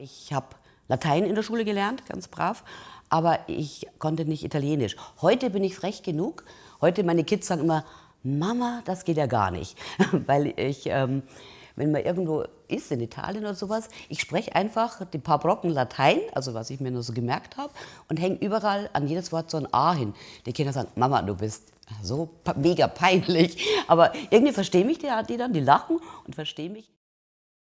Ich habe Latein in der Schule gelernt, ganz brav, aber ich konnte nicht Italienisch. Heute bin ich frech genug. Heute meine Kids sagen immer, Mama, das geht ja gar nicht, weil ich, ähm, wenn man irgendwo ist in Italien oder sowas, ich spreche einfach die paar Brocken Latein, also was ich mir nur so gemerkt habe, und hänge überall an jedes Wort so ein A hin. Die Kinder sagen, Mama, du bist so mega peinlich, aber irgendwie verstehe mich die, die dann, die lachen und verstehe mich.